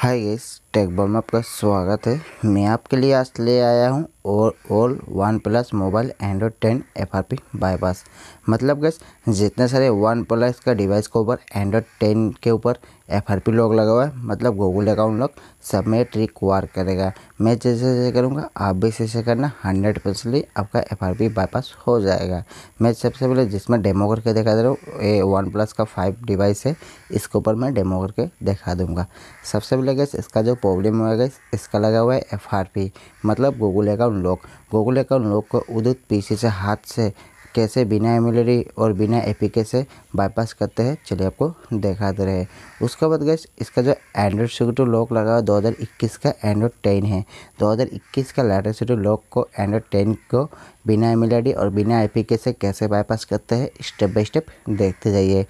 Hi guys, take में आपका स्वागत है मैं आपके लिए आज ले आया हूँ और all one plus mobile Android ten F R P bypass मतलब गैस जितने सारे वन प्लस का डिवाइस के ऊपर एंड्रॉयड टेन के ऊपर एफ आर पी लॉक लगा हुआ है मतलब गूगल अकाउंट लॉक सब में ट्रिक वार करेगा मैं जैसे जैसे करूँगा आप भी जैसे करना हंड्रेड परसेंटली आपका एफ आर पी बाईपास हो जाएगा मैं सबसे पहले जिसमें डेमो करके दिखा दे रहा हूँ ये वन प्लस का फाइव डिवाइस है इसके ऊपर मैं डेमो करके दिखा दूँगा सबसे पहले गैस इसका जो प्रॉब्लम हुआ गई इसका लगा हुआ है एफ मतलब Google account lock Google account lock को उदित पीछे से हाथ से कैसे बिना एमिलरी और बिना के से बाईपास करते हैं चलिए आपको दे रहे उसके बाद गैस इसका जो एंड्रॉयड सिक्योरिटी लॉक लगा हुआ दो हज़ार इक्कीस का एंड्रॉयड टेन है दो हज़ार इक्कीस का लेटेस्ट सिक्योरिटी लॉक को एंड्रॉयड टेन को बिना एमिलरी और बिना के से कैसे बाईपास करते हैं स्टेप बाई स्टेप देखते जाइए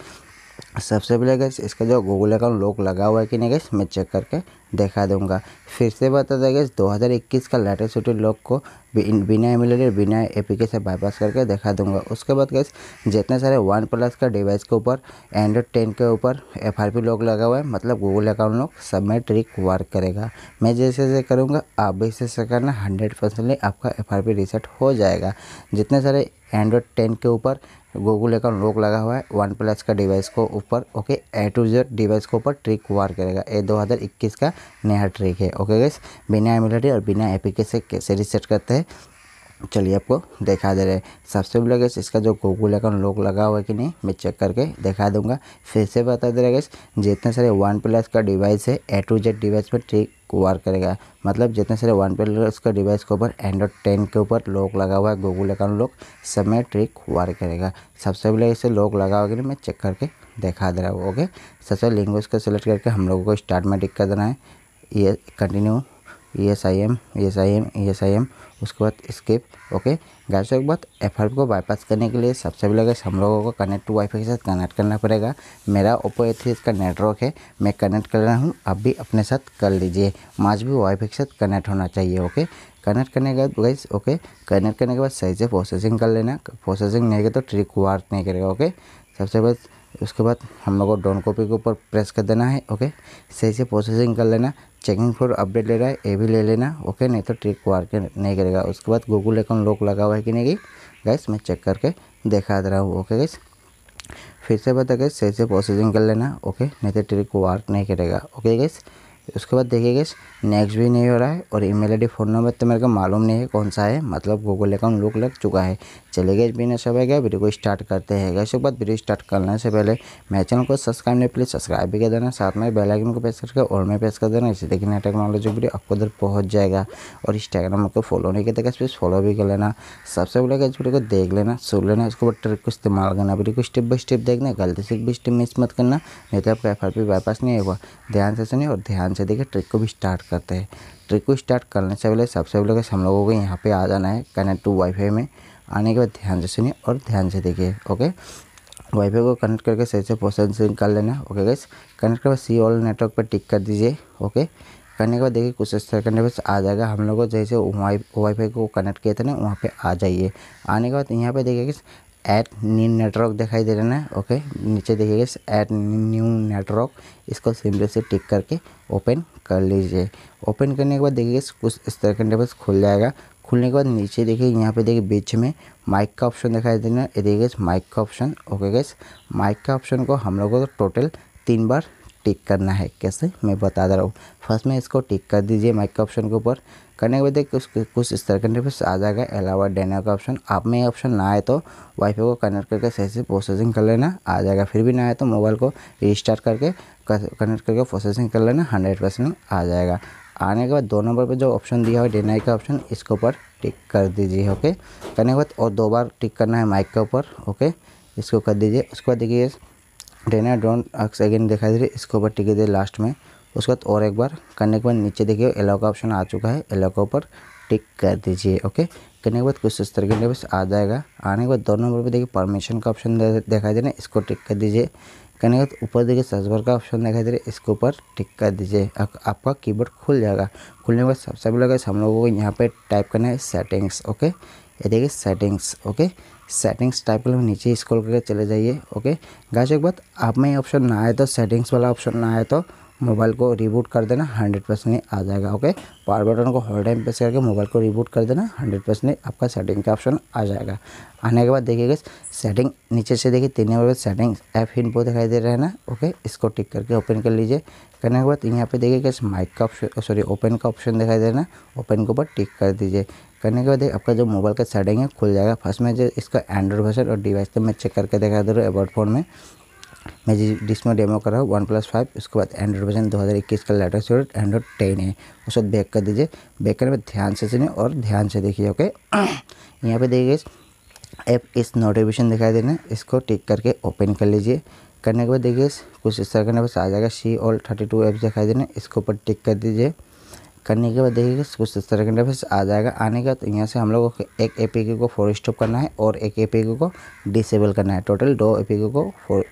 सबसे पहले गैस इसका जो गूगल अकाउंट लॉक लगा हुआ है कि नहीं गैस मैं चेक करके देखा दूंगा फिर से बता दें गए इक्कीस का लेटेस्ट वीडियो लोग को बिना एमुलेटर बिना एपीके से बाईपास करके देखा दूंगा उसके बाद कैसे जितने सारे वन प्लस का डिवाइस के ऊपर एंड्रॉयड टेन के ऊपर एफ आर पी लॉक लगा हुआ है मतलब गूगल अकाउंट लॉक सब में ट्रिक वर्क करेगा मैं जैसे जैसे करूँगा आप भी से करना हंड्रेड परसेंटली आपका एफ आर पी रिसेट हो जाएगा जितने सारे एंड्रॉयड टेन के ऊपर गूगल अकाउंट रोक लगा हुआ है वन प्लस का डिवाइस को ऊपर okay A to Z device को ऊपर ट्रिक वार करेगा हज़ार 2021 का नया ट्रिक है ओके गैस बिना एमिलिटी और बिना एपी के से कैसे रिसेट करते हैं चलिए आपको दिखा दे रहे हैं सबसे पहले गैस इसका जो गूगल अकाउंट लोग लगा हुआ है कि नहीं मैं चेक करके दिखा दूंगा फिर से बता दे रहा गैस जितने सारे वन प्लस का डिवाइस है ए टू जेड डिवाइस पर ठीक वर्क करेगा मतलब जितने सारे वन प्लस का डिवाइस के ऊपर एंड्रॉयड टेन के ऊपर लोक लगा हुआ है गूगल अकाउंट लोग सब में ट्रिक वर्क करेगा सबसे पहले इसे लॉक लगा हुआ कि मैं चेक करके दिखा दे रहा हूँ ओके सबसे लिंग्वेज को सिलेक्ट करके हम लोगों को स्टार्ट में टिक कर देना है ये continue E S I M E S I M E S I M उसके बाद स्किप ओके गैस एक बात एफ को बाईपास करने के लिए सबसे पहले गैस हम लोगों को कनेक्ट टू वाईफाई के साथ कनेक्ट करना पड़ेगा मेरा ओप्पो ए थ्री इसका नेटवर्क है मैं कनेक्ट कर रहा हूँ आप भी अपने साथ कर लीजिए माज भी वाईफाई के साथ कनेक्ट होना चाहिए ओके कनेक्ट करने के बाद गाइस ओके कनेक्ट करने के बाद सही से प्रोसेसिंग कर लेना प्रोसेसिंग नहीं करेगा तो ट्रिक वार्क नहीं करेगा ओके सबसे पहले उसके बाद हम लोग को ड्रोन कॉपी के ऊपर प्रेस कर देना है ओके सही से प्रोसेसिंग कर लेना चेकिंग फॉर अपडेट ले रहा है ये भी ले लेना ओके नहीं तो ट्रिक वार के नहीं करेगा उसके बाद गूगल अकाउंट लॉक लगा हुआ है कि नहीं गैस मैं चेक करके देखा दे रहा हूँ ओके गैस फिर से बता गए सही से प्रोसेसिंग कर लेना ओके नहीं तो ट्रिक वार्क नहीं करेगा ओके गैस उसके बाद देखिए गैस नेक्स्ट भी नहीं हो रहा है और ईमेल आईडी फ़ोन नंबर तो मेरे को मालूम नहीं है कौन सा है मतलब गूगल अकाउंट लुक लग चुका है चले गए बिना समय गया वीडियो को स्टार्ट करते हैं गैस उसके बाद वीडियो स्टार्ट करने से पहले मेरे चैनल को सब्सक्राइब नहीं प्लीज़ सब्सक्राइब भी कर देना साथ में बेलाइकन को प्रेस करके और में प्रेस कर देना इसी देखिए नया टेक्नोलॉजी वीडियो आपको उधर पहुँच जाएगा और इंस्टाग्राम को फॉलो नहीं करते गैस प्लीज़ फॉलो भी कर लेना सबसे पहले गैस वीडियो को देख लेना सुन लेना उसके बाद ट्रिक को इस्तेमाल करना वीडियो को स्टेप बाई स्टेप देखना गलती से भी स्टेप मिस मत करना नहीं तो आपका एफ आर पी बाईपास नहीं होगा ध्यान से सुनिए और ध्यान से से देखिए ट्रिक को भी स्टार्ट करते हैं ट्रिक को स्टार्ट करने से पहले सबसे पहले कैसे हम लोगों को यहाँ पे आ जाना है कनेक्ट टू वाईफाई में आने के बाद ध्यान से सुनिए और ध्यान से देखिए ओके वाईफाई को कनेक्ट करके सही से प्रोसेसिंग कर लेना ओके गैस कनेक्ट करके सी ऑल नेटवर्क पर टिक कर दीजिए ओके करने के बाद देखिए कुछ सेकंड के बाद आ जाएगा हम लोग जैसे वाई वाईफाई को कनेक्ट किए थे ना वहाँ पे आ जाइए आने के बाद यहाँ पे देखिए कि ऐड न्यू नेटवर्क दिखाई दे रहा है ओके नीचे देखिएगा ऐड न्यू नेटवर्क इसको सिंपली से टिक करके ओपन कर लीजिए ओपन करने के बाद देखिए कुछ इस तरह का इंटरफेस खुल जाएगा खुलने के बाद नीचे देखिए यहाँ पे देखिए बीच में माइक का ऑप्शन दिखाई देना ये देखिए माइक का ऑप्शन ओके गैस माइक का ऑप्शन को हम लोगों को टोटल तीन बार टिक करना है कैसे मैं बता दे रहा हूँ फर्स्ट में इसको टिक कर दीजिए माइक के ऑप्शन के ऊपर करने के बाद कुछ कुछ इस तरह के आ जाएगा अलावा डेना का ऑप्शन आप में ऑप्शन ना आए तो वाईफाई को कनेक्ट करके सही से प्रोसेसिंग कर लेना आ जाएगा फिर भी ना आए तो मोबाइल को रिस्टार्ट करके कनेक्ट करके प्रोसेसिंग कर लेना हंड्रेड परसेंट आ जाएगा आने के बाद दो नंबर पर जो ऑप्शन दिया हुआ डेनाई का ऑप्शन इसके ऊपर टिक कर दीजिए ओके करने के बाद और दो बार टिक करना है माइक के ऊपर ओके इसको कर दीजिए उसके बाद देखिए डेना डोंट अक्स अगेन दिखाई दे रही है इसके ऊपर टिक दे लास्ट में उसके बाद और एक बार करने के बाद नीचे देखिए एलो का ऑप्शन आ चुका है एलो के ऊपर टिक कर दीजिए ओके करने के बाद कुछ इस तरीके के बस आ जाएगा आने के बाद दो नंबर पर देखिए परमिशन का ऑप्शन दिखाई दे रहा है इसको टिक कर दीजिए करने के बाद ऊपर देखिए सर्चबर का ऑप्शन दिखाई दे रहा है इसके ऊपर टिक कर दीजिए आपका कीबोर्ड खुल जाएगा खुलने के बाद सबसे पहले हम लोगों को यहाँ पर टाइप करना है सेटिंग्स ओके ये देखिए सेटिंग्स ओके सेटिंग्स टाइप के नीचे स्क्रॉल करके चले जाइए ओके गाइस एक बात आप में ऑप्शन ना आए तो सेटिंग्स वाला ऑप्शन ना आए तो मोबाइल को रिबूट कर देना हंड्रेड परसेंट आ जाएगा ओके पावर बटन को होल्ड टाइम प्रेस करके मोबाइल को रिबूट कर देना हंड्रेड परसेंट आपका सेटिंग का ऑप्शन आ जाएगा आने के बाद देखिएगा सेटिंग नीचे से देखिए तीन नंबर पर सेटिंग ऐप इनको दिखाई दे रहा है ना ओके इसको टिक करके ओपन कर लीजिए करने के बाद यहाँ पे देखिएगा माइक का ऑप्शन सॉरी ओपन का ऑप्शन दिखाई दे रहा है ओपन के ऊपर टिक कर दीजिए करने के बाद आपका जो मोबाइल का सेटिंग है खुल जाएगा फर्स्ट में जो इसका एंड्रॉइड वर्जन और डिवाइस तो मैं चेक करके दिखा दे रहा हूँ एबर्ड फोन में मैं जिस डिस्क डेमो कर रहा हूँ वन प्लस फाइव उसके बाद एंड्रॉइड वर्जन दो हज़ार इक्कीस का लेटेस्ट और एंड्रॉइड टेन है वक्त बैक कर दीजिए बैक करने में ध्यान से सुनिए और ध्यान से देखिए ओके यहाँ पे देखिए ऐप इस नोटिफिकेशन दिखाई देना इसको टिक करके ओपन कर लीजिए करने के बाद देखिए कुछ इस तरह करने बस आ जाएगा see all thirty two apps दिखाई देना इसके ऊपर टिक कर दीजिए करने के बाद देखिएगा कुछ का इंटरफेस आ जाएगा आने का तो यहाँ से हम लोग को एक ए को फोर स्टॉप करना है और एक ए को डिसेबल करना है टोटल दो ए को फोर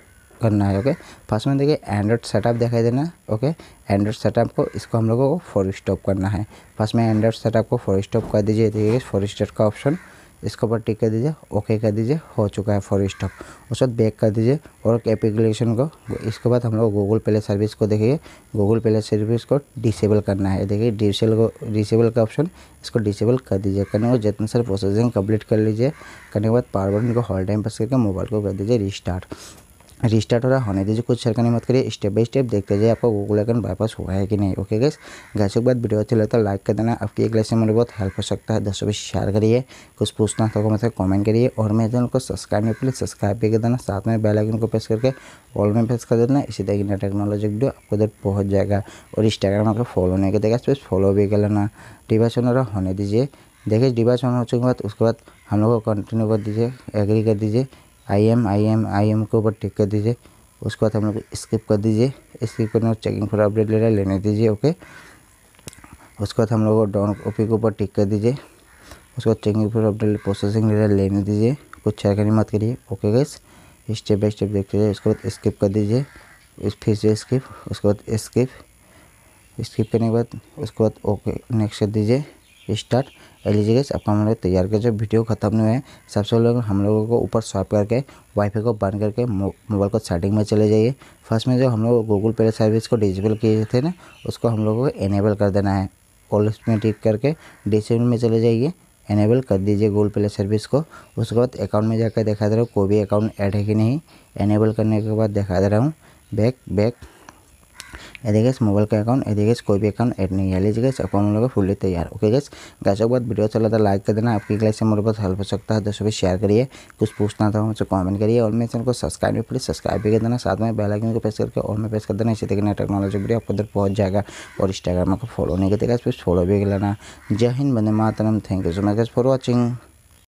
करना है ओके फर्स्ट में देखिए एंड्रॉयड सेटअप दिखाई देना है ओके एंड्रॉयड सेटअप को इसको हम लोगों को फोर स्टॉप करना है फर्स्ट में एंड्रॉयड सेटअप को फोर स्टॉप कर दीजिए देखिए फोर स्टॉप का ऑप्शन इसके ऊपर टिक कर दीजिए ओके कर दीजिए हो चुका है फॉर स्टॉक उसके बाद बैक कर दीजिए और एप्लीकेशन को इसके बाद हम लोग गूगल प्ले सर्विस को देखिए गूगल प्ले सर्विस को डिसेबल करना है देखिए डिसेबल को डिसेबल का ऑप्शन इसको डिसेबल कर दीजिए करने बाद जितना सारे प्रोसेसिंग कंप्लीट कर लीजिए करने के बाद पावर बटन को हॉल टाइम पास करके मोबाइल को कर दीजिए रिस्टार्ट रिस्टार्ट हो रहा होने दीजिए कुछ शेयर नहीं मत करिए स्टेप बाय स्टेप देखते जाइए आपका गूगल अकाउंट वापस हुआ है कि नहीं ओके गैस गैस के बाद वीडियो अच्छी लगता है लाइक कर देना आपकी एक लाइक से मुझे बहुत हेल्प हो सकता है दसों भी शेयर करिए कुछ पूछना तो मतलब कमेंट करिए और मेरे चैनल को सब्सक्राइब नहीं प्लीज सब्सक्राइब भी कर देना साथ में बेलाइकन को प्रेस करके ऑल में प्रेस कर देना इसी तरह की टेक्नोलॉजी वीडियो आपको उधर पहुँच जाएगा और इंस्टाग्राम आपको फॉलो नहीं कर देगा प्लीज फॉलो भी कर लेना डिवाइस ऑनर होने दीजिए देखिए डिवाइस ऑन हो चुके बाद उसके बाद हम लोग को कंटिन्यू कर दीजिए एग्री कर दीजिए I M I M I M के ऊपर टिक कर दीजिए उसके बाद हम लोग स्किप कर दीजिए स्किप करने के चेकिंग फॉर अपडेट ले रहा है लेने दीजिए ओके उसके बाद हम लोग डाउन कॉपी के ऊपर टिक कर दीजिए उसके बाद चेकिंग फॉर अपडेट प्रोसेसिंग ले रहा है लेने दीजिए कुछ शेयर मत करिए okay guys step by step देखते लीजिए उसके बाद स्किप कर दीजिए फिर से स्किप उसके बाद स्किप स्किप करने के बाद उसके बाद ओके नेक्स्ट कर दीजिए स्टार्ट एलिजिए आपका हम लोग तैयार कर जो वीडियो खत्म हुए हैं सबसे पहले हम लोगों को ऊपर स्वाइप करके वाईफाई को बंद करके मोबाइल को सेटिंग में चले जाइए फर्स्ट में जो हम लोग गूगल पे सर्विस को डिजिबल किए थे ना उसको हम लोगों को इनेबल कर देना है ऑल में टिक करके डिजिबल में चले जाइए इनेबल कर दीजिए गूगल पे सर्विस को उसके बाद अकाउंट में जाकर दिखा दे रहा हूँ कोई भी अकाउंट ऐड है कि नहीं इनेबल करने के बाद दिखा दे रहा हूँ बैक बैक मोबाइल का अकाउंट गैस कोई भी अकाउंट एड नहीं है लीजिए अकाउंट लोग फुल्ली तैयार ओके गैस गैस के बाद वीडियो अच्छा था लाइक कर देना आपकी गैस से मेरे बहुत हेल्प हो सकता है दोस्तों भी शेयर करिए कुछ पूछना था मुझे कमेंट करिए और मेरे चैनल को सब्सक्राइब भी प्लीज सब्सक्राइब भी कर देना साथ में बेल आइकन को प्रेस करके और मैं प्रेस कर देना इसी तरीके नया टेक्नोलॉजी वीडियो आपको उधर पहुँच जाएगा और इंस्टाग्राम को फॉलो नहीं करते गैस फॉलो भी कर लेना Jai Hind Vande Mataram thank you so much guys for watching